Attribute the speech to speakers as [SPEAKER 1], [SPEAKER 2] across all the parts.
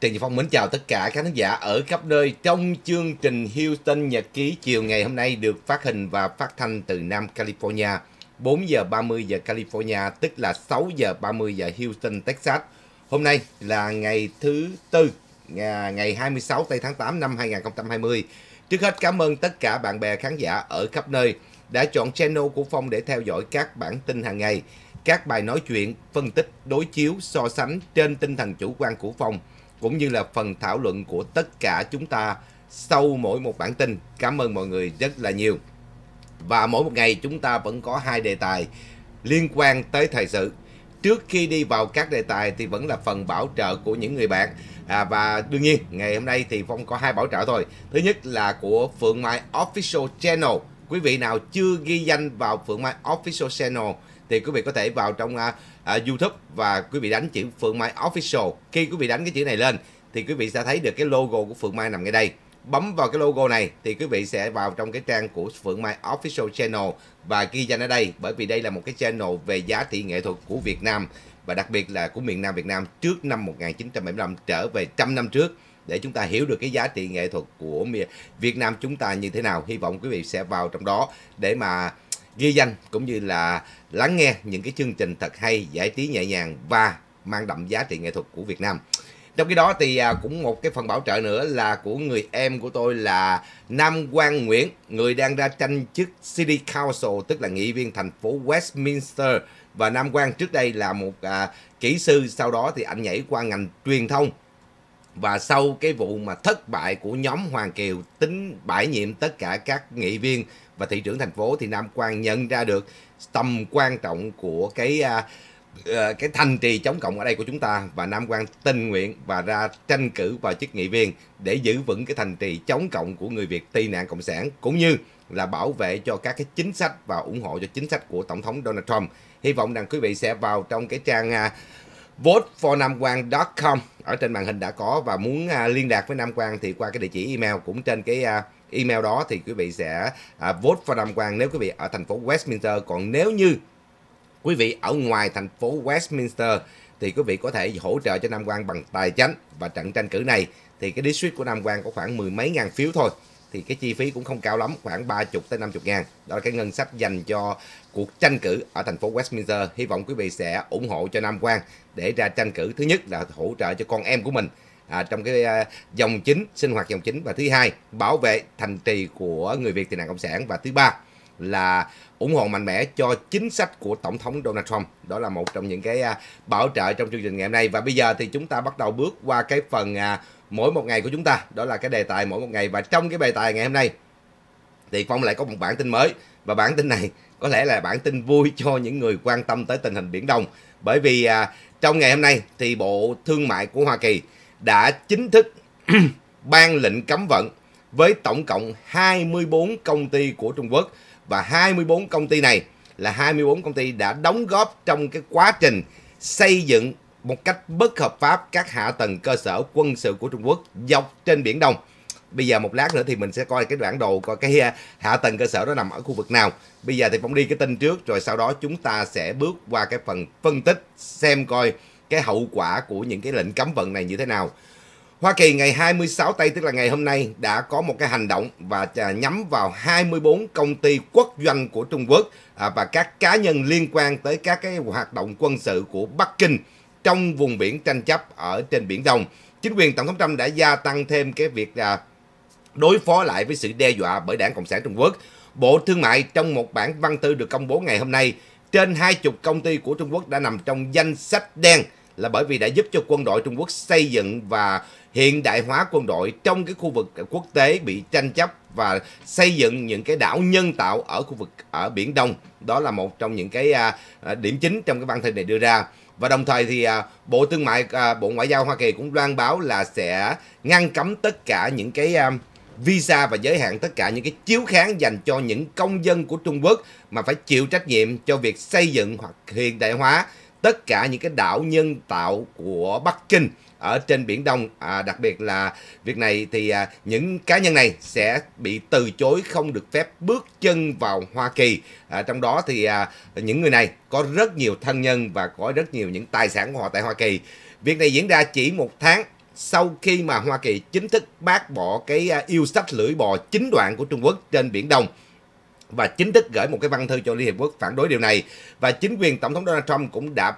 [SPEAKER 1] Trần Duy Phong mến chào tất cả các khán giả ở khắp nơi trong chương trình Houston Nhật ký chiều ngày hôm nay được phát hình và phát thanh từ Nam California 4 giờ 30 giờ California tức là 6 giờ 30 giờ Houston Texas. Hôm nay là ngày thứ tư à, ngày 26 tây tháng 8 năm 2020. Trước hết cảm ơn tất cả bạn bè khán giả ở khắp nơi đã chọn channel của Phong để theo dõi các bản tin hàng ngày, các bài nói chuyện, phân tích, đối chiếu, so sánh trên tinh thần chủ quan của Phong cũng như là phần thảo luận của tất cả chúng ta sau mỗi một bản tin. Cảm ơn mọi người rất là nhiều. Và mỗi một ngày chúng ta vẫn có hai đề tài liên quan tới thời sự. Trước khi đi vào các đề tài thì vẫn là phần bảo trợ của những người bạn. À, và đương nhiên ngày hôm nay thì Phong có hai bảo trợ thôi. Thứ nhất là của Phượng Mai Official Channel. Quý vị nào chưa ghi danh vào Phượng Mai Official Channel thì quý vị có thể vào trong uh, uh, YouTube và quý vị đánh chữ Phượng Mai Official. Khi quý vị đánh cái chữ này lên thì quý vị sẽ thấy được cái logo của Phượng Mai nằm ngay đây. Bấm vào cái logo này thì quý vị sẽ vào trong cái trang của Phượng Mai Official Channel và ghi danh ở đây bởi vì đây là một cái channel về giá trị nghệ thuật của Việt Nam và đặc biệt là của miền Nam Việt Nam trước năm 1975 trở về trăm năm trước để chúng ta hiểu được cái giá trị nghệ thuật của Việt Nam chúng ta như thế nào. Hy vọng quý vị sẽ vào trong đó để mà ghi danh cũng như là lắng nghe những cái chương trình thật hay, giải trí nhẹ nhàng và mang đậm giá trị nghệ thuật của Việt Nam. Trong khi đó thì à, cũng một cái phần bảo trợ nữa là của người em của tôi là Nam Quang Nguyễn, người đang ra tranh chức City Council tức là nghị viên thành phố Westminster và Nam Quang trước đây là một à, kỹ sư sau đó thì anh nhảy qua ngành truyền thông và sau cái vụ mà thất bại của nhóm Hoàng Kiều tính bãi nhiệm tất cả các nghị viên và thị trưởng thành phố thì Nam Quang nhận ra được tầm quan trọng của cái uh, cái thành trì chống cộng ở đây của chúng ta và Nam Quang tình nguyện và ra tranh cử vào chức nghị viên để giữ vững cái thành trì chống cộng của người Việt tị nạn cộng sản cũng như là bảo vệ cho các cái chính sách và ủng hộ cho chính sách của tổng thống Donald Trump. Hy vọng rằng quý vị sẽ vào trong cái trang uh, à, votefornamquang.com ở trên màn hình đã có và muốn à, liên lạc với Nam Quang thì qua cái địa chỉ email cũng trên cái à, email đó thì quý vị sẽ à, vote for Nam Quang nếu quý vị ở thành phố Westminster còn nếu như quý vị ở ngoài thành phố Westminster thì quý vị có thể hỗ trợ cho Nam Quang bằng tài chính và trận tranh cử này thì cái district của Nam Quang có khoảng mười mấy ngàn phiếu thôi thì cái chi phí cũng không cao lắm khoảng 30 tới 50 ngàn đó là cái ngân sách dành cho cuộc tranh cử ở thành phố Westminster hy vọng quý vị sẽ ủng hộ cho Nam Quang để ra tranh cử thứ nhất là hỗ trợ cho con em của mình à, trong cái à, dòng chính sinh hoạt dòng chính và thứ hai bảo vệ thành trì của người Việt tị nạn cộng sản và thứ ba là ủng hộ mạnh mẽ cho chính sách của tổng thống Donald Trump đó là một trong những cái à, bảo trợ trong chương trình ngày hôm nay và bây giờ thì chúng ta bắt đầu bước qua cái phần à, mỗi một ngày của chúng ta đó là cái đề tài mỗi một ngày và trong cái bài tài ngày hôm nay thì phong lại có một bản tin mới và bản tin này có lẽ là bản tin vui cho những người quan tâm tới tình hình biển đông bởi vì à, trong ngày hôm nay thì bộ thương mại của hoa kỳ đã chính thức ban lệnh cấm vận với tổng cộng 24 công ty của Trung Quốc và 24 công ty này là 24 công ty đã đóng góp trong cái quá trình xây dựng một cách bất hợp pháp các hạ tầng cơ sở quân sự của Trung Quốc dọc trên Biển Đông. Bây giờ một lát nữa thì mình sẽ coi cái bản đồ coi cái à, hạ tầng cơ sở đó nằm ở khu vực nào. Bây giờ thì phóng đi cái tin trước rồi sau đó chúng ta sẽ bước qua cái phần phân tích xem coi cái hậu quả của những cái lệnh cấm vận này như thế nào. Hoa Kỳ ngày 26 tây tức là ngày hôm nay đã có một cái hành động và nhắm vào 24 công ty quốc doanh của Trung Quốc à, và các cá nhân liên quan tới các cái hoạt động quân sự của Bắc Kinh trong vùng biển tranh chấp ở trên Biển Đông. Chính quyền Tổng thống Trump đã gia tăng thêm cái việc là đối phó lại với sự đe dọa bởi Đảng Cộng sản Trung Quốc. Bộ Thương mại trong một bản văn thư được công bố ngày hôm nay, trên 20 công ty của Trung Quốc đã nằm trong danh sách đen là bởi vì đã giúp cho quân đội Trung Quốc xây dựng và hiện đại hóa quân đội trong cái khu vực quốc tế bị tranh chấp và xây dựng những cái đảo nhân tạo ở khu vực ở Biển Đông. Đó là một trong những cái à, à, điểm chính trong cái văn thư này đưa ra. Và đồng thời thì à, Bộ Thương mại à, Bộ Ngoại giao Hoa Kỳ cũng loan báo là sẽ ngăn cấm tất cả những cái à, visa và giới hạn tất cả những cái chiếu kháng dành cho những công dân của Trung Quốc mà phải chịu trách nhiệm cho việc xây dựng hoặc hiện đại hóa tất cả những cái đảo nhân tạo của Bắc Kinh ở trên Biển Đông. À, đặc biệt là việc này thì à, những cá nhân này sẽ bị từ chối không được phép bước chân vào Hoa Kỳ. À, trong đó thì à, những người này có rất nhiều thân nhân và có rất nhiều những tài sản của họ tại Hoa Kỳ. Việc này diễn ra chỉ một tháng sau khi mà Hoa Kỳ chính thức bác bỏ cái à, yêu sách lưỡi bò chính đoạn của Trung Quốc trên Biển Đông và chính thức gửi một cái văn thư cho Liên Hiệp Quốc phản đối điều này. Và chính quyền Tổng thống Donald Trump cũng đã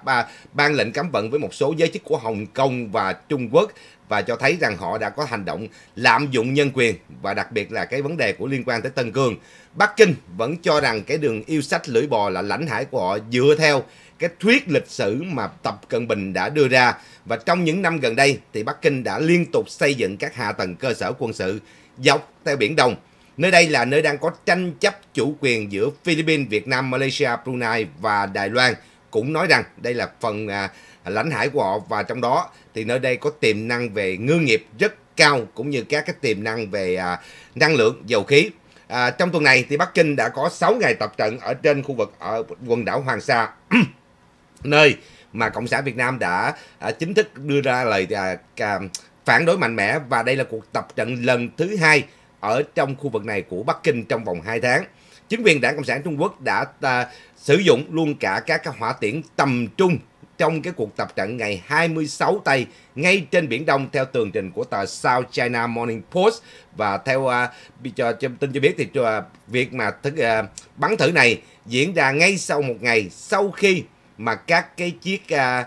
[SPEAKER 1] ban lệnh cấm vận với một số giới chức của Hồng Kông và Trung Quốc và cho thấy rằng họ đã có hành động lạm dụng nhân quyền và đặc biệt là cái vấn đề của liên quan tới Tân Cương. Bắc Kinh vẫn cho rằng cái đường yêu sách lưỡi bò là lãnh hải của họ dựa theo cái thuyết lịch sử mà Tập Cận Bình đã đưa ra và trong những năm gần đây thì Bắc Kinh đã liên tục xây dựng các hạ tầng cơ sở quân sự dọc theo Biển Đông Nơi đây là nơi đang có tranh chấp chủ quyền giữa Philippines, Việt Nam, Malaysia, Brunei và Đài Loan cũng nói rằng đây là phần à, lãnh hải của họ và trong đó thì nơi đây có tiềm năng về ngư nghiệp rất cao cũng như các cái tiềm năng về à, năng lượng, dầu khí. À, trong tuần này thì Bắc Kinh đã có 6 ngày tập trận ở trên khu vực ở quần đảo Hoàng Sa nơi mà Cộng sản Việt Nam đã à, chính thức đưa ra lời à, à, phản đối mạnh mẽ và đây là cuộc tập trận lần thứ hai ở trong khu vực này của Bắc Kinh trong vòng 2 tháng. Chính quyền Đảng Cộng sản Trung Quốc đã à, sử dụng luôn cả các hỏa tiễn tầm trung trong cái cuộc tập trận ngày 26 tây ngay trên biển Đông theo tường trình của tờ South China Morning Post và theo uh, cho, cho tin cho biết thì uh, việc mà thức, uh, bắn thử này diễn ra ngay sau một ngày sau khi mà các cái chiếc uh,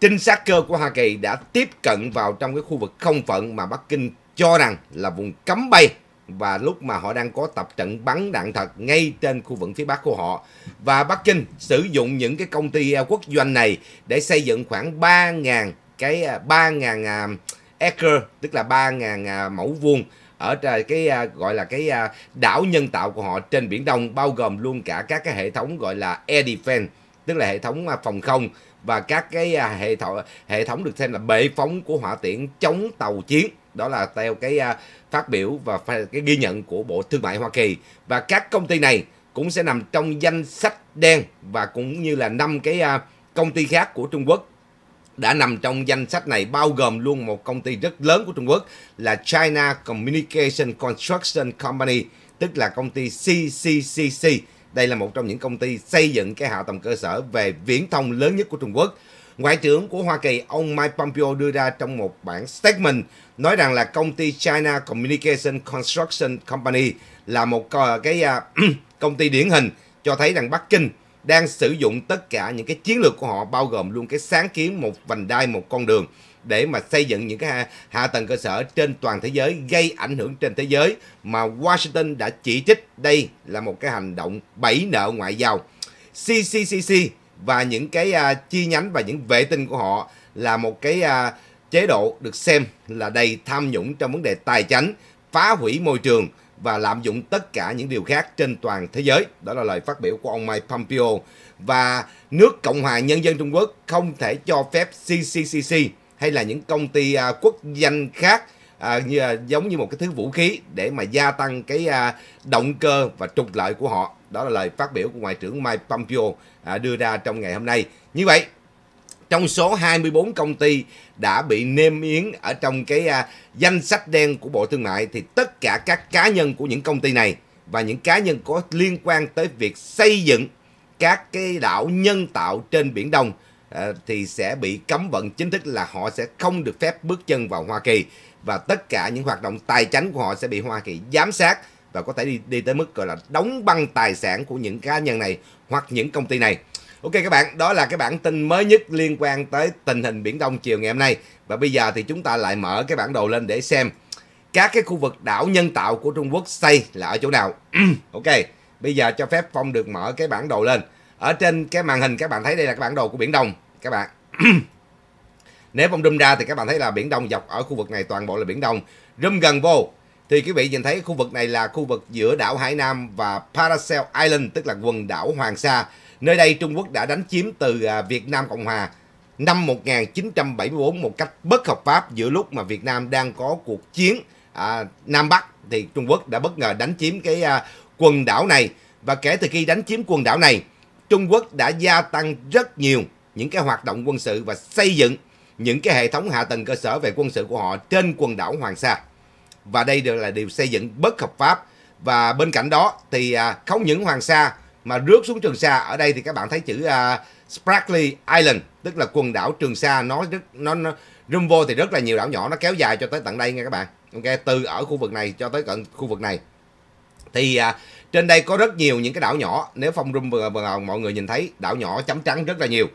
[SPEAKER 1] trinh sát cơ của Hoa Kỳ đã tiếp cận vào trong cái khu vực không phận mà Bắc Kinh cho rằng là vùng cấm bay và lúc mà họ đang có tập trận bắn đạn thật ngay trên khu vực phía bắc của họ. Và Bắc Kinh sử dụng những cái công ty à, quốc doanh này để xây dựng khoảng 3.000 cái 3.000 à, à, acre tức là 3.000 mẫu vuông ở cái gọi là cái đảo nhân tạo của họ trên biển Đông bao gồm luôn cả các cái hệ thống gọi là air defense tức là hệ thống phòng không và các cái hệ thống hệ thống được xem là bệ phóng của hỏa tiễn chống tàu chiến đó là theo cái à, phát biểu và cái ghi nhận của Bộ Thương mại Hoa Kỳ và các công ty này cũng sẽ nằm trong danh sách đen và cũng như là năm cái à, công ty khác của Trung Quốc đã nằm trong danh sách này bao gồm luôn một công ty rất lớn của Trung Quốc là China Communication Construction Company tức là công ty CCCC đây là một trong những công ty xây dựng cái hạ tầng cơ sở về viễn thông lớn nhất của Trung Quốc Ngoại trưởng của Hoa Kỳ ông Mike Pompeo đưa ra trong một bản statement nói rằng là công ty China Communication Construction Company là một ờ, cái à, công ty điển hình cho thấy rằng Bắc Kinh đang sử dụng tất cả những cái chiến lược của họ bao gồm luôn cái sáng kiến một vành đai một con đường để mà xây dựng những cái hạ, tầng cơ sở trên toàn thế giới gây ảnh hưởng trên thế giới mà Washington đã chỉ trích đây là một cái hành động bẫy nợ ngoại giao. CCCC và những cái uh, chi nhánh và những vệ tinh của họ là một cái uh, chế độ được xem là đầy tham nhũng trong vấn đề tài chính, phá hủy môi trường và lạm dụng tất cả những điều khác trên toàn thế giới. Đó là lời phát biểu của ông Mike Pompeo. Và nước Cộng hòa Nhân dân Trung Quốc không thể cho phép CCCC hay là những công ty uh, quốc danh khác à, như, giống như một cái thứ vũ khí để mà gia tăng cái à, động cơ và trục lợi của họ đó là lời phát biểu của Ngoại trưởng Mike Pompeo à, đưa ra trong ngày hôm nay. Như vậy, trong số 24 công ty đã bị nêm yến ở trong cái à, danh sách đen của Bộ Thương mại thì tất cả các cá nhân của những công ty này và những cá nhân có liên quan tới việc xây dựng các cái đảo nhân tạo trên Biển Đông à, thì sẽ bị cấm vận chính thức là họ sẽ không được phép bước chân vào Hoa Kỳ và tất cả những hoạt động tài chính của họ sẽ bị Hoa Kỳ giám sát và có thể đi đi tới mức gọi là đóng băng tài sản của những cá nhân này hoặc những công ty này. Ok các bạn, đó là cái bản tin mới nhất liên quan tới tình hình Biển Đông chiều ngày hôm nay. Và bây giờ thì chúng ta lại mở cái bản đồ lên để xem các cái khu vực đảo nhân tạo của Trung Quốc xây là ở chỗ nào. ok, bây giờ cho phép Phong được mở cái bản đồ lên. Ở trên cái màn hình các bạn thấy đây là cái bản đồ của Biển Đông. Các bạn, nếu Phong zoom ra thì các bạn thấy là Biển Đông dọc ở khu vực này toàn bộ là Biển Đông. Zoom gần vô thì quý vị nhìn thấy khu vực này là khu vực giữa đảo Hải Nam và Paracel Island tức là quần đảo Hoàng Sa. Nơi đây Trung Quốc đã đánh chiếm từ à, Việt Nam Cộng Hòa năm 1974 một cách bất hợp pháp giữa lúc mà Việt Nam đang có cuộc chiến à, Nam Bắc thì Trung Quốc đã bất ngờ đánh chiếm cái à, quần đảo này và kể từ khi đánh chiếm quần đảo này Trung Quốc đã gia tăng rất nhiều những cái hoạt động quân sự và xây dựng những cái hệ thống hạ tầng cơ sở về quân sự của họ trên quần đảo Hoàng Sa và đây đều là điều xây dựng bất hợp pháp và bên cạnh đó thì à, không những Hoàng Sa mà rước xuống Trường Sa ở đây thì các bạn thấy chữ à, Spratly Island tức là quần đảo Trường Sa nó rất nó, nó rung vô thì rất là nhiều đảo nhỏ nó kéo dài cho tới tận đây nha các bạn ok từ ở khu vực này cho tới tận khu vực này thì à, trên đây có rất nhiều những cái đảo nhỏ nếu phong rung vừa, vừa mọi người nhìn thấy đảo nhỏ chấm trắng rất là nhiều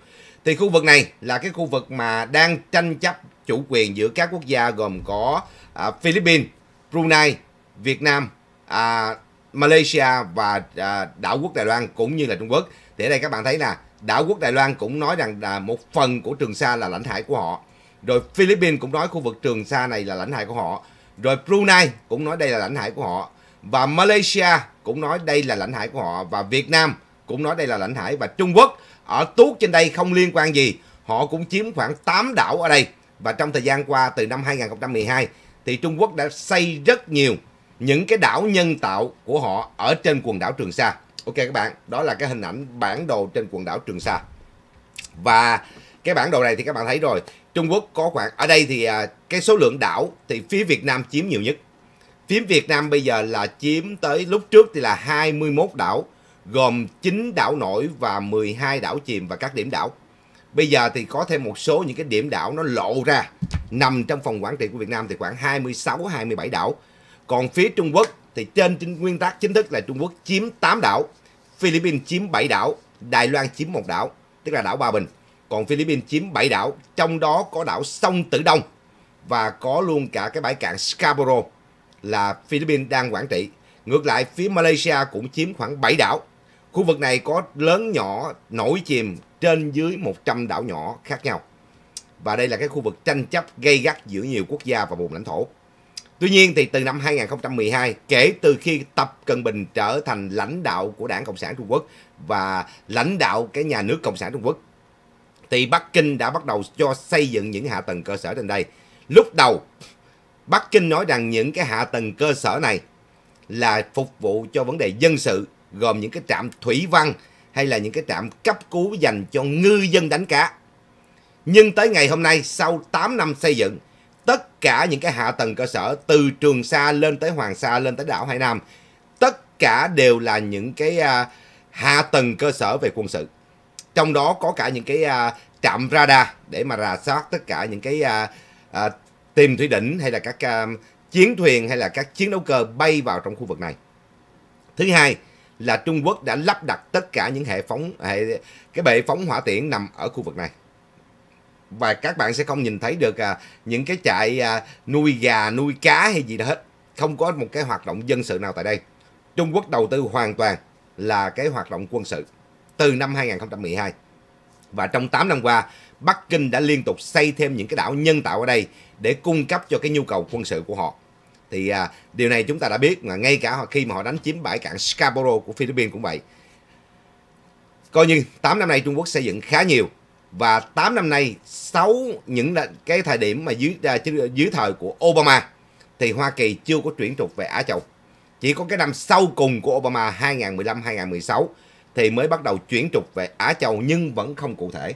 [SPEAKER 1] thì khu vực này là cái khu vực mà đang tranh chấp chủ quyền giữa các quốc gia gồm có à, Philippines Brunei, Việt Nam, à, Malaysia và à, đảo quốc Đài Loan cũng như là Trung Quốc. Thì ở đây các bạn thấy là đảo quốc Đài Loan cũng nói rằng là một phần của Trường Sa là lãnh hải của họ. Rồi Philippines cũng nói khu vực Trường Sa này là lãnh hải của họ. Rồi Brunei cũng nói đây là lãnh hải của họ. Và Malaysia cũng nói đây là lãnh hải của họ. Và Việt Nam cũng nói đây là lãnh hải. Và Trung Quốc ở tuốt trên đây không liên quan gì. Họ cũng chiếm khoảng 8 đảo ở đây. Và trong thời gian qua từ năm 2012 thì Trung Quốc đã xây rất nhiều những cái đảo nhân tạo của họ ở trên quần đảo Trường Sa. Ok các bạn, đó là cái hình ảnh bản đồ trên quần đảo Trường Sa. Và cái bản đồ này thì các bạn thấy rồi, Trung Quốc có khoảng ở đây thì à, cái số lượng đảo thì phía Việt Nam chiếm nhiều nhất. Phía Việt Nam bây giờ là chiếm tới lúc trước thì là 21 đảo, gồm 9 đảo nổi và 12 đảo chìm và các điểm đảo. Bây giờ thì có thêm một số những cái điểm đảo nó lộ ra nằm trong phòng quản trị của Việt Nam thì khoảng 26 27 đảo. Còn phía Trung Quốc thì trên nguyên tắc chính thức là Trung Quốc chiếm 8 đảo, Philippines chiếm 7 đảo, Đài Loan chiếm một đảo, tức là đảo Ba Bình. Còn Philippines chiếm 7 đảo, trong đó có đảo Sông Tử Đông và có luôn cả cái bãi cạn Scarborough là Philippines đang quản trị. Ngược lại phía Malaysia cũng chiếm khoảng 7 đảo. Khu vực này có lớn nhỏ, nổi chìm, trên dưới 100 đảo nhỏ khác nhau. Và đây là cái khu vực tranh chấp gây gắt giữa nhiều quốc gia và vùng lãnh thổ. Tuy nhiên thì từ năm 2012, kể từ khi Tập Cận Bình trở thành lãnh đạo của Đảng Cộng sản Trung Quốc và lãnh đạo cái nhà nước Cộng sản Trung Quốc, thì Bắc Kinh đã bắt đầu cho xây dựng những hạ tầng cơ sở trên đây. Lúc đầu, Bắc Kinh nói rằng những cái hạ tầng cơ sở này là phục vụ cho vấn đề dân sự, gồm những cái trạm thủy văn, hay là những cái trạm cấp cứu dành cho ngư dân đánh cá. Nhưng tới ngày hôm nay, sau 8 năm xây dựng, tất cả những cái hạ tầng cơ sở từ Trường Sa lên tới Hoàng Sa lên tới đảo Hải Nam, tất cả đều là những cái uh, hạ tầng cơ sở về quân sự. Trong đó có cả những cái uh, trạm radar để mà rà soát tất cả những cái uh, uh, tìm thủy đỉnh hay là các uh, chiến thuyền hay là các chiến đấu cơ bay vào trong khu vực này. Thứ hai, là Trung Quốc đã lắp đặt tất cả những hệ phóng hệ cái bệ phóng hỏa tiễn nằm ở khu vực này và các bạn sẽ không nhìn thấy được à, những cái trại à, nuôi gà nuôi cá hay gì đó hết không có một cái hoạt động dân sự nào tại đây Trung Quốc đầu tư hoàn toàn là cái hoạt động quân sự từ năm 2012 và trong 8 năm qua Bắc Kinh đã liên tục xây thêm những cái đảo nhân tạo ở đây để cung cấp cho cái nhu cầu quân sự của họ thì à, điều này chúng ta đã biết mà ngay cả khi mà họ đánh chiếm bãi cảng Scarborough của Philippines cũng vậy coi như 8 năm nay Trung Quốc xây dựng khá nhiều và 8 năm nay sáu những cái thời điểm mà dưới à, à, dưới thời của Obama thì Hoa Kỳ chưa có chuyển trục về Á Châu. Chỉ có cái năm sau cùng của Obama 2015-2016 thì mới bắt đầu chuyển trục về Á Châu nhưng vẫn không cụ thể.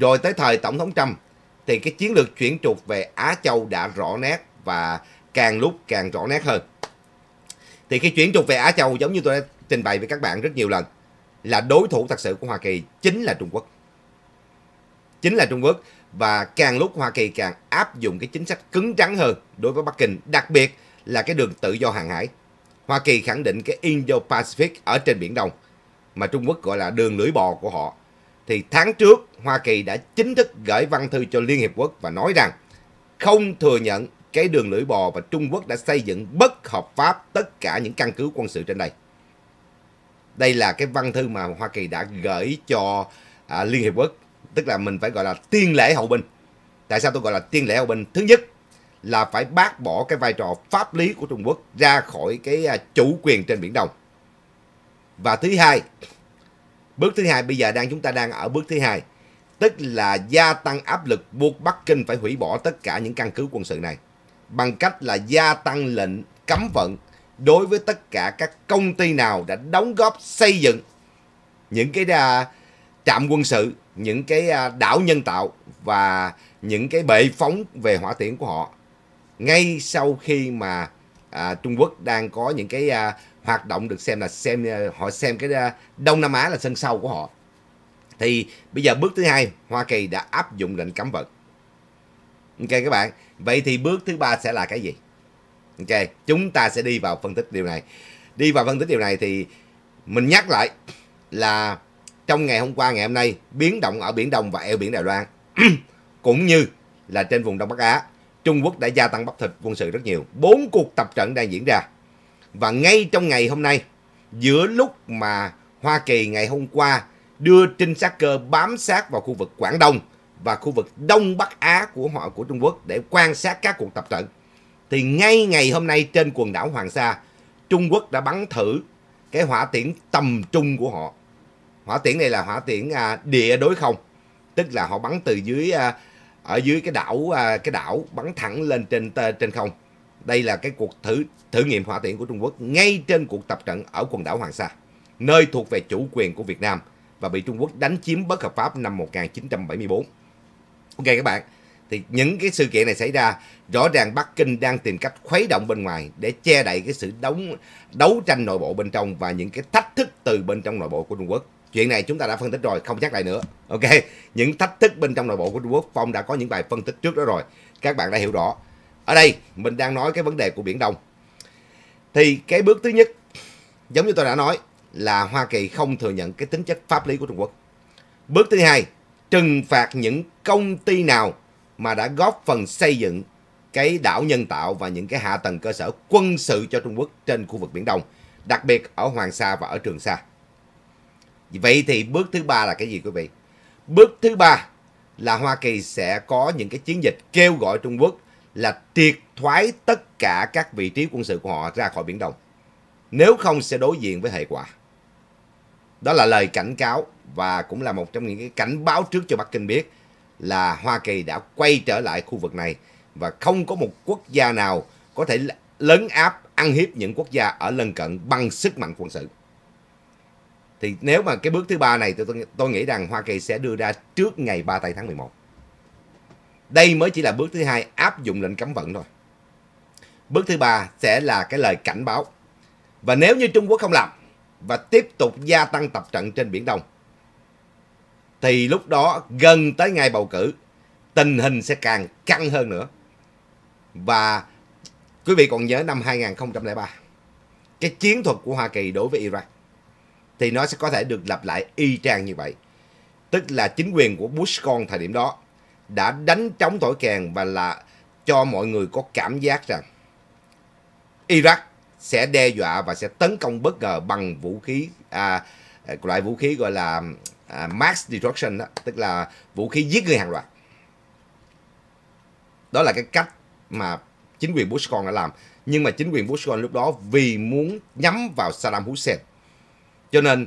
[SPEAKER 1] Rồi tới thời Tổng thống Trump thì cái chiến lược chuyển trục về Á Châu đã rõ nét và càng lúc càng rõ nét hơn thì khi chuyển trục về Á Châu giống như tôi đã trình bày với các bạn rất nhiều lần là đối thủ thật sự của Hoa Kỳ chính là Trung Quốc chính là Trung Quốc và càng lúc Hoa Kỳ càng áp dụng cái chính sách cứng rắn hơn đối với Bắc Kinh đặc biệt là cái đường tự do hàng hải Hoa Kỳ khẳng định cái Indo-Pacific ở trên Biển Đông mà Trung Quốc gọi là đường lưỡi bò của họ thì tháng trước Hoa Kỳ đã chính thức gửi văn thư cho Liên Hiệp Quốc và nói rằng không thừa nhận cái đường lưỡi bò và Trung Quốc đã xây dựng bất hợp pháp tất cả những căn cứ quân sự trên đây. Đây là cái văn thư mà Hoa Kỳ đã gửi cho à, Liên Hiệp Quốc, tức là mình phải gọi là tiên lễ hậu binh. Tại sao tôi gọi là tiên lễ hậu binh? Thứ nhất là phải bác bỏ cái vai trò pháp lý của Trung Quốc ra khỏi cái à, chủ quyền trên Biển Đông. Và thứ hai, bước thứ hai bây giờ đang chúng ta đang ở bước thứ hai, tức là gia tăng áp lực buộc Bắc Kinh phải hủy bỏ tất cả những căn cứ quân sự này bằng cách là gia tăng lệnh cấm vận đối với tất cả các công ty nào đã đóng góp xây dựng những cái à, trạm quân sự, những cái à, đảo nhân tạo và những cái bệ phóng về hỏa tiễn của họ. Ngay sau khi mà à, Trung Quốc đang có những cái à, hoạt động được xem là xem à, họ xem cái à, Đông Nam Á là sân sau của họ. Thì bây giờ bước thứ hai, Hoa Kỳ đã áp dụng lệnh cấm vận. Ok các bạn, Vậy thì bước thứ ba sẽ là cái gì? Ok, chúng ta sẽ đi vào phân tích điều này. Đi vào phân tích điều này thì mình nhắc lại là trong ngày hôm qua ngày hôm nay biến động ở biển Đông và eo biển Đài Loan cũng như là trên vùng Đông Bắc Á, Trung Quốc đã gia tăng bắp thịt quân sự rất nhiều. Bốn cuộc tập trận đang diễn ra. Và ngay trong ngày hôm nay, giữa lúc mà Hoa Kỳ ngày hôm qua đưa trinh sát cơ bám sát vào khu vực Quảng Đông và khu vực Đông Bắc Á của họ của Trung Quốc để quan sát các cuộc tập trận. Thì ngay ngày hôm nay trên quần đảo Hoàng Sa, Trung Quốc đã bắn thử cái hỏa tiễn tầm trung của họ. Hỏa tiễn này là hỏa tiễn à, địa đối không, tức là họ bắn từ dưới à, ở dưới cái đảo à, cái đảo bắn thẳng lên trên trên không. Đây là cái cuộc thử thử nghiệm hỏa tiễn của Trung Quốc ngay trên cuộc tập trận ở quần đảo Hoàng Sa, nơi thuộc về chủ quyền của Việt Nam và bị Trung Quốc đánh chiếm bất hợp pháp năm 1974. Ok các bạn, thì những cái sự kiện này xảy ra rõ ràng Bắc Kinh đang tìm cách khuấy động bên ngoài để che đậy cái sự đấu đấu tranh nội bộ bên trong và những cái thách thức từ bên trong nội bộ của Trung Quốc. Chuyện này chúng ta đã phân tích rồi, không nhắc lại nữa. Ok, những thách thức bên trong nội bộ của Trung Quốc, Phong đã có những bài phân tích trước đó rồi. Các bạn đã hiểu rõ. Ở đây mình đang nói cái vấn đề của Biển Đông. Thì cái bước thứ nhất, giống như tôi đã nói, là Hoa Kỳ không thừa nhận cái tính chất pháp lý của Trung Quốc. Bước thứ hai, trừng phạt những công ty nào mà đã góp phần xây dựng cái đảo nhân tạo và những cái hạ tầng cơ sở quân sự cho Trung Quốc trên khu vực Biển Đông, đặc biệt ở Hoàng Sa và ở Trường Sa. Vậy thì bước thứ ba là cái gì quý vị? Bước thứ ba là Hoa Kỳ sẽ có những cái chiến dịch kêu gọi Trung Quốc là triệt thoái tất cả các vị trí quân sự của họ ra khỏi Biển Đông. Nếu không sẽ đối diện với hệ quả. Đó là lời cảnh cáo và cũng là một trong những cái cảnh báo trước cho Bắc Kinh biết là Hoa Kỳ đã quay trở lại khu vực này và không có một quốc gia nào có thể lấn áp ăn hiếp những quốc gia ở lân cận bằng sức mạnh quân sự. Thì nếu mà cái bước thứ ba này tôi, tôi, tôi nghĩ rằng Hoa Kỳ sẽ đưa ra trước ngày 3 tây tháng 11. Đây mới chỉ là bước thứ hai áp dụng lệnh cấm vận thôi. Bước thứ ba sẽ là cái lời cảnh báo. Và nếu như Trung Quốc không làm và tiếp tục gia tăng tập trận trên Biển Đông. Thì lúc đó gần tới ngày bầu cử, tình hình sẽ càng căng hơn nữa. Và quý vị còn nhớ năm 2003, cái chiến thuật của Hoa Kỳ đối với Iraq thì nó sẽ có thể được lặp lại y chang như vậy. Tức là chính quyền của Bush con thời điểm đó đã đánh trống thổi kèn và là cho mọi người có cảm giác rằng Iraq sẽ đe dọa và sẽ tấn công bất ngờ bằng vũ khí à, à, loại vũ khí gọi là à, mass destruction đó, tức là vũ khí giết người hàng loạt. Đó là cái cách mà chính quyền Bush còn đã làm. Nhưng mà chính quyền Bush còn lúc đó vì muốn nhắm vào Saddam Hussein. Cho nên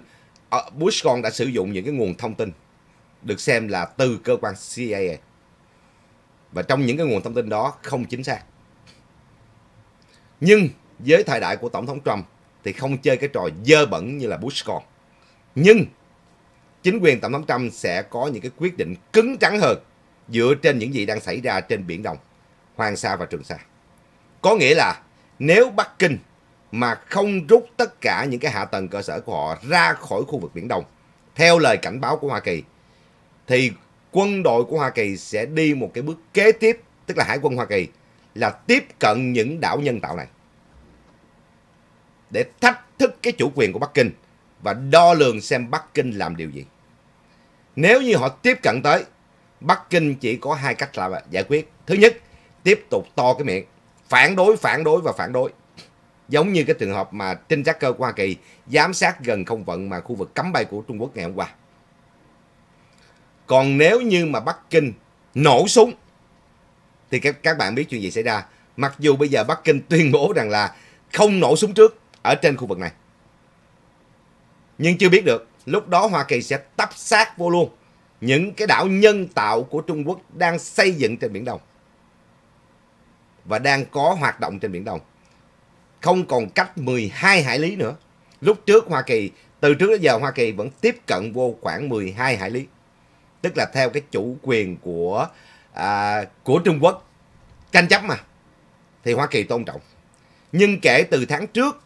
[SPEAKER 1] ờ, Bush còn đã sử dụng những cái nguồn thông tin được xem là từ cơ quan CIA. Và trong những cái nguồn thông tin đó không chính xác. Nhưng với thời đại của Tổng thống Trump thì không chơi cái trò dơ bẩn như là Bush còn. Nhưng chính quyền Tổng thống Trump sẽ có những cái quyết định cứng trắng hơn dựa trên những gì đang xảy ra trên Biển Đông, Hoàng Sa và Trường Sa. Có nghĩa là nếu Bắc Kinh mà không rút tất cả những cái hạ tầng cơ sở của họ ra khỏi khu vực Biển Đông, theo lời cảnh báo của Hoa Kỳ, thì quân đội của Hoa Kỳ sẽ đi một cái bước kế tiếp, tức là Hải quân Hoa Kỳ, là tiếp cận những đảo nhân tạo này để thách thức cái chủ quyền của Bắc Kinh và đo lường xem Bắc Kinh làm điều gì. Nếu như họ tiếp cận tới, Bắc Kinh chỉ có hai cách là giải quyết. Thứ nhất, tiếp tục to cái miệng, phản đối, phản đối và phản đối. Giống như cái trường hợp mà trinh sát cơ của Hoa Kỳ giám sát gần không vận mà khu vực cấm bay của Trung Quốc ngày hôm qua. Còn nếu như mà Bắc Kinh nổ súng, thì các, các bạn biết chuyện gì xảy ra. Mặc dù bây giờ Bắc Kinh tuyên bố rằng là không nổ súng trước ở trên khu vực này. Nhưng chưa biết được, lúc đó Hoa Kỳ sẽ tấp sát vô luôn những cái đảo nhân tạo của Trung Quốc đang xây dựng trên Biển Đông và đang có hoạt động trên Biển Đông. Không còn cách 12 hải lý nữa. Lúc trước Hoa Kỳ, từ trước đến giờ Hoa Kỳ vẫn tiếp cận vô khoảng 12 hải lý. Tức là theo cái chủ quyền của à, của Trung Quốc tranh chấp mà thì Hoa Kỳ tôn trọng. Nhưng kể từ tháng trước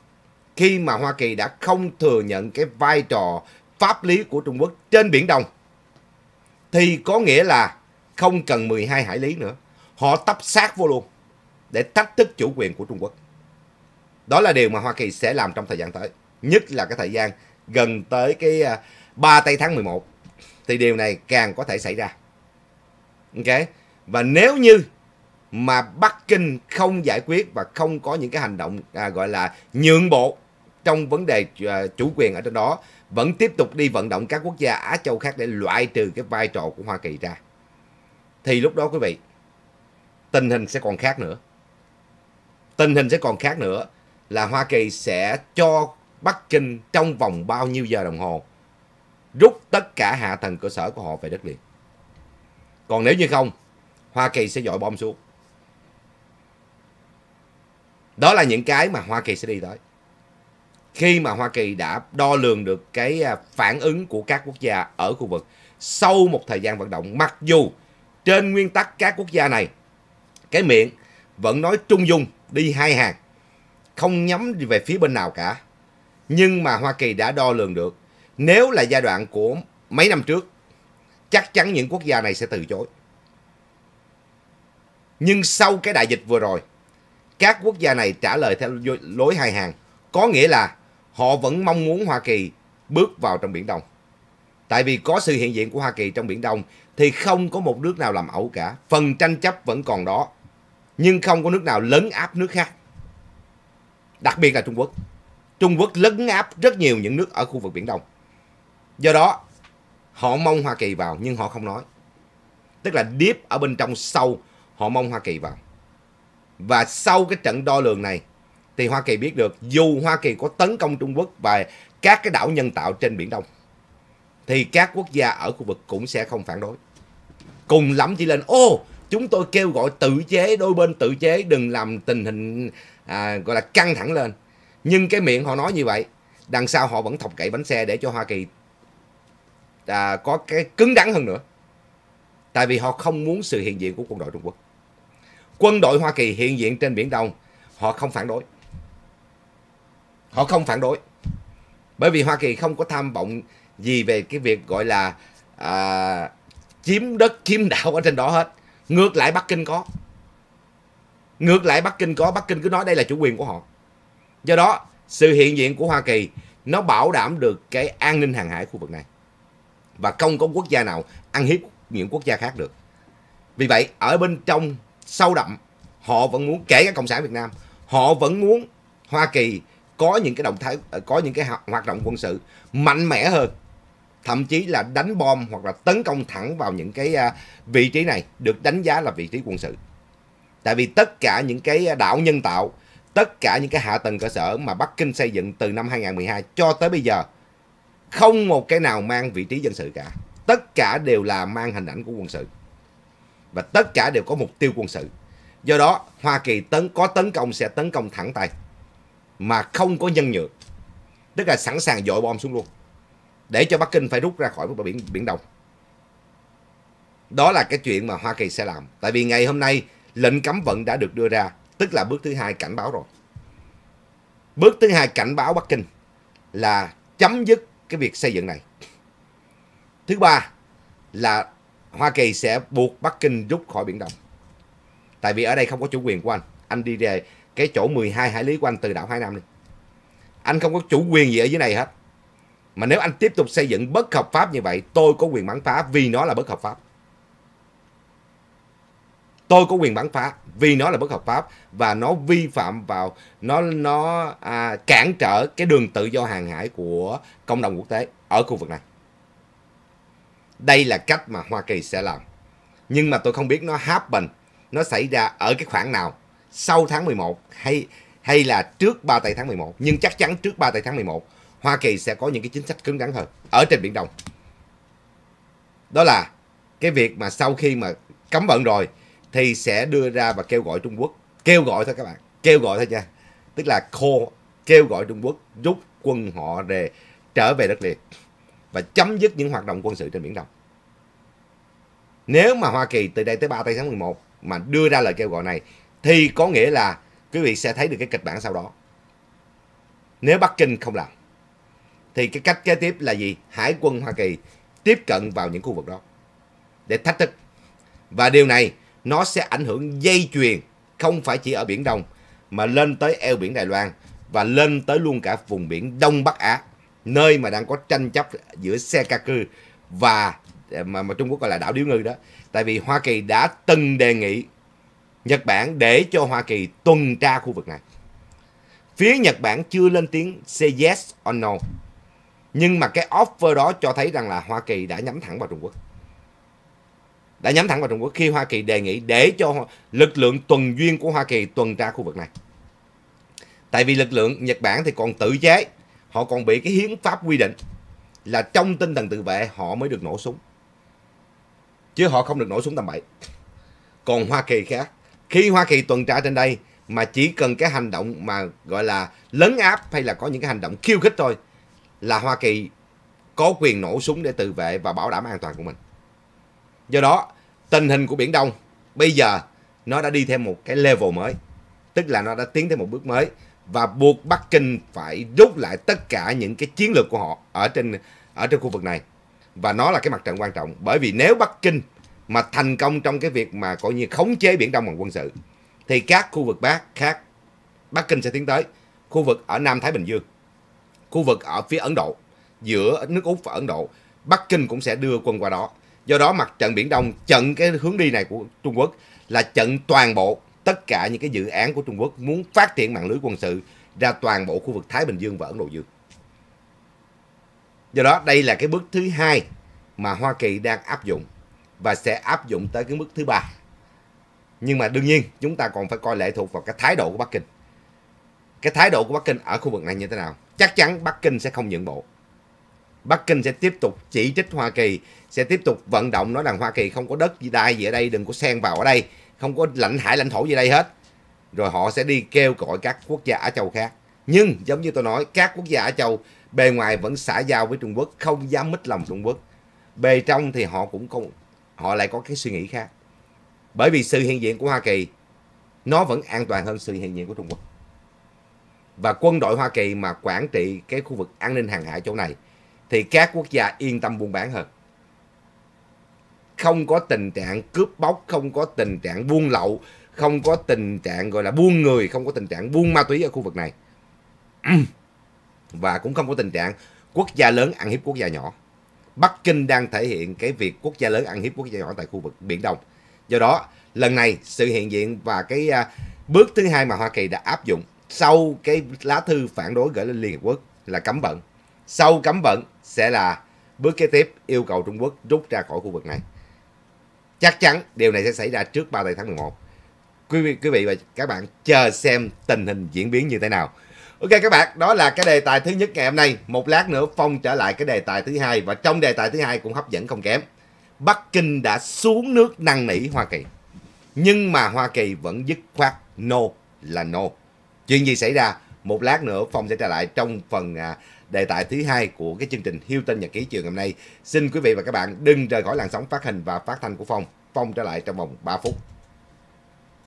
[SPEAKER 1] khi mà Hoa Kỳ đã không thừa nhận cái vai trò pháp lý của Trung Quốc trên Biển Đông thì có nghĩa là không cần 12 hải lý nữa. Họ tấp sát vô luôn để thách thức chủ quyền của Trung Quốc. Đó là điều mà Hoa Kỳ sẽ làm trong thời gian tới. Nhất là cái thời gian gần tới cái 3 à, tây tháng 11. Thì điều này càng có thể xảy ra. Ok? Và nếu như mà Bắc Kinh không giải quyết và không có những cái hành động à, gọi là nhượng bộ trong vấn đề ờ, chủ quyền ở trên đó vẫn tiếp tục đi vận động các quốc gia Á Châu khác để loại trừ cái vai trò của Hoa Kỳ ra. Thì lúc đó quý vị, tình hình sẽ còn khác nữa. Tình hình sẽ còn khác nữa là Hoa Kỳ sẽ cho Bắc Kinh trong vòng bao nhiêu giờ đồng hồ rút tất cả hạ tầng cơ sở của họ về đất liền. Còn nếu như không, Hoa Kỳ sẽ dội bom xuống. Đó là những cái mà Hoa Kỳ sẽ đi tới khi mà Hoa Kỳ đã đo lường được cái à, phản ứng của các quốc gia ở khu vực sau một thời gian vận động mặc dù trên nguyên tắc các quốc gia này cái miệng vẫn nói trung dung đi hai hàng không nhắm về phía bên nào cả nhưng mà Hoa Kỳ đã đo lường được nếu là giai đoạn của mấy năm trước chắc chắn những quốc gia này sẽ từ chối nhưng sau cái đại dịch vừa rồi các quốc gia này trả lời theo lối hai hàng có nghĩa là họ vẫn mong muốn Hoa Kỳ bước vào trong Biển Đông. Tại vì có sự hiện diện của Hoa Kỳ trong Biển Đông thì không có một nước nào làm ẩu cả. Phần tranh chấp vẫn còn đó. Nhưng không có nước nào lấn áp nước khác. Đặc biệt là Trung Quốc. Trung Quốc lấn áp rất nhiều những nước ở khu vực Biển Đông. Do đó, họ mong Hoa Kỳ vào nhưng họ không nói. Tức là deep ở bên trong sâu, họ mong Hoa Kỳ vào. Và sau cái trận đo lường này, thì Hoa Kỳ biết được dù Hoa Kỳ có tấn công Trung Quốc và các cái đảo nhân tạo trên Biển Đông thì các quốc gia ở khu vực cũng sẽ không phản đối. Cùng lắm chỉ lên ô chúng tôi kêu gọi tự chế đôi bên tự chế đừng làm tình hình à, gọi là căng thẳng lên. Nhưng cái miệng họ nói như vậy đằng sau họ vẫn thọc cậy bánh xe để cho Hoa Kỳ à, có cái cứng đắn hơn nữa. Tại vì họ không muốn sự hiện diện của quân đội Trung Quốc. Quân đội Hoa Kỳ hiện diện trên Biển Đông họ không phản đối Họ không phản đối. Bởi vì Hoa Kỳ không có tham vọng gì về cái việc gọi là à, chiếm đất, chiếm đảo ở trên đó hết. Ngược lại Bắc Kinh có. Ngược lại Bắc Kinh có, Bắc Kinh cứ nói đây là chủ quyền của họ. Do đó, sự hiện diện của Hoa Kỳ nó bảo đảm được cái an ninh hàng hải khu vực này. Và không có quốc gia nào ăn hiếp những quốc gia khác được. Vì vậy, ở bên trong sâu đậm, họ vẫn muốn, kể cả Cộng sản Việt Nam, họ vẫn muốn Hoa Kỳ có những cái động thái ờ, có những cái hoạt động quân sự mạnh mẽ hơn thậm chí là đánh bom hoặc là tấn công thẳng vào những cái à, vị trí này được đánh giá là vị trí quân sự tại vì tất cả những cái à, đảo nhân tạo tất cả những cái hạ tầng cơ sở mà Bắc Kinh xây dựng từ năm 2012 cho tới bây giờ không một cái nào mang vị trí dân sự cả tất cả đều là mang hình ảnh của quân sự và tất cả đều có mục tiêu quân sự do đó Hoa Kỳ tấn có tấn công sẽ tấn công thẳng tay mà không có nhân nhượng tức là sẵn sàng dội bom xuống luôn để cho Bắc Kinh phải rút ra khỏi biển biển Đông đó là cái chuyện mà Hoa Kỳ sẽ làm tại vì ngày hôm nay lệnh cấm vận đã được đưa ra tức là bước thứ hai cảnh báo rồi bước thứ hai cảnh báo Bắc Kinh là chấm dứt cái việc xây dựng này thứ ba là Hoa Kỳ sẽ buộc Bắc Kinh rút khỏi biển Đông tại vì ở đây không có chủ quyền của anh anh đi về cái chỗ 12 hải lý của anh từ đảo Hải Nam đi. Anh không có chủ quyền gì ở dưới này hết. Mà nếu anh tiếp tục xây dựng bất hợp pháp như vậy, tôi có quyền bắn phá vì nó là bất hợp pháp. Tôi có quyền bắn phá vì nó là bất hợp pháp và nó vi phạm vào nó nó à, cản trở cái đường tự do hàng hải của cộng đồng quốc tế ở khu vực này. Đây là cách mà Hoa Kỳ sẽ làm. Nhưng mà tôi không biết nó happen, nó xảy ra ở cái khoảng nào sau tháng 11 hay hay là trước 3 tây tháng 11 nhưng chắc chắn trước 3 tây tháng 11 Hoa Kỳ sẽ có những cái chính sách cứng rắn hơn ở trên biển Đông. Đó là cái việc mà sau khi mà cấm vận rồi thì sẽ đưa ra và kêu gọi Trung Quốc, kêu gọi thôi các bạn, kêu gọi thôi nha. Tức là khô kêu gọi Trung Quốc rút quân họ về trở về đất liền và chấm dứt những hoạt động quân sự trên biển Đông. Nếu mà Hoa Kỳ từ đây tới 3 tây tháng 11 mà đưa ra lời kêu gọi này thì có nghĩa là quý vị sẽ thấy được cái kịch bản sau đó. Nếu Bắc Kinh không làm thì cái cách kế tiếp là gì? Hải quân Hoa Kỳ tiếp cận vào những khu vực đó để thách thức. Và điều này nó sẽ ảnh hưởng dây chuyền không phải chỉ ở Biển Đông mà lên tới eo biển Đài Loan và lên tới luôn cả vùng biển Đông Bắc Á nơi mà đang có tranh chấp giữa xe ca cư và mà, mà Trung Quốc gọi là đảo điếu ngư đó. Tại vì Hoa Kỳ đã từng đề nghị Nhật Bản để cho Hoa Kỳ tuần tra khu vực này. Phía Nhật Bản chưa lên tiếng say yes or no. Nhưng mà cái offer đó cho thấy rằng là Hoa Kỳ đã nhắm thẳng vào Trung Quốc. Đã nhắm thẳng vào Trung Quốc khi Hoa Kỳ đề nghị để cho lực lượng tuần duyên của Hoa Kỳ tuần tra khu vực này. Tại vì lực lượng Nhật Bản thì còn tự chế, họ còn bị cái hiến pháp quy định là trong tinh thần tự vệ họ mới được nổ súng. Chứ họ không được nổ súng tầm bậy. Còn Hoa Kỳ khác khi Hoa Kỳ tuần tra trên đây mà chỉ cần cái hành động mà gọi là lấn áp hay là có những cái hành động khiêu khích thôi là Hoa Kỳ có quyền nổ súng để tự vệ và bảo đảm an toàn của mình. Do đó, tình hình của Biển Đông bây giờ nó đã đi theo một cái level mới, tức là nó đã tiến tới một bước mới và buộc Bắc Kinh phải rút lại tất cả những cái chiến lược của họ ở trên ở trên khu vực này. Và nó là cái mặt trận quan trọng bởi vì nếu Bắc Kinh mà thành công trong cái việc mà coi như khống chế biển đông bằng quân sự thì các khu vực bắc khác bắc kinh sẽ tiến tới khu vực ở nam thái bình dương khu vực ở phía ấn độ giữa nước úc và ấn độ bắc kinh cũng sẽ đưa quân qua đó do đó mặt trận biển đông trận cái hướng đi này của trung quốc là trận toàn bộ tất cả những cái dự án của trung quốc muốn phát triển mạng lưới quân sự ra toàn bộ khu vực thái bình dương và ấn độ dương do đó đây là cái bước thứ hai mà hoa kỳ đang áp dụng và sẽ áp dụng tới cái mức thứ ba nhưng mà đương nhiên chúng ta còn phải coi lệ thuộc vào cái thái độ của Bắc Kinh cái thái độ của Bắc Kinh ở khu vực này như thế nào chắc chắn Bắc Kinh sẽ không nhượng bộ Bắc Kinh sẽ tiếp tục chỉ trích Hoa Kỳ sẽ tiếp tục vận động nói rằng Hoa Kỳ không có đất gì đai gì ở đây đừng có xen vào ở đây không có lãnh hải lãnh thổ gì đây hết rồi họ sẽ đi kêu gọi các quốc gia ở Châu khác nhưng giống như tôi nói các quốc gia ở Châu bề ngoài vẫn xả giao với Trung Quốc không dám mít lòng Trung Quốc bề trong thì họ cũng không họ lại có cái suy nghĩ khác. Bởi vì sự hiện diện của Hoa Kỳ nó vẫn an toàn hơn sự hiện diện của Trung Quốc. Và quân đội Hoa Kỳ mà quản trị cái khu vực an ninh hàng hải chỗ này thì các quốc gia yên tâm buôn bán hơn. Không có tình trạng cướp bóc, không có tình trạng buôn lậu, không có tình trạng gọi là buôn người, không có tình trạng buôn ma túy ở khu vực này. Và cũng không có tình trạng quốc gia lớn ăn hiếp quốc gia nhỏ. Bắc Kinh đang thể hiện cái việc quốc gia lớn ăn hiếp quốc gia nhỏ tại khu vực Biển Đông. Do đó, lần này sự hiện diện và cái à, bước thứ hai mà Hoa Kỳ đã áp dụng sau cái lá thư phản đối gửi lên Liên Hiệp Quốc là cấm vận. Sau cấm vận sẽ là bước kế tiếp yêu cầu Trung Quốc rút ra khỏi khu vực này. Chắc chắn điều này sẽ xảy ra trước 30 tháng 11. Quý vị, quý vị và các bạn chờ xem tình hình diễn biến như thế nào. Ok các bạn, đó là cái đề tài thứ nhất ngày hôm nay. Một lát nữa Phong trở lại cái đề tài thứ hai và trong đề tài thứ hai cũng hấp dẫn không kém. Bắc Kinh đã xuống nước năn nỉ Hoa Kỳ. Nhưng mà Hoa Kỳ vẫn dứt khoát no là no. Chuyện gì xảy ra? Một lát nữa Phong sẽ trở lại trong phần à, đề tài thứ hai của cái chương trình Tinh Nhật ký trường hôm nay. Xin quý vị và các bạn đừng rời khỏi làn sóng phát hình và phát thanh của Phong. Phong trở lại trong vòng 3 phút.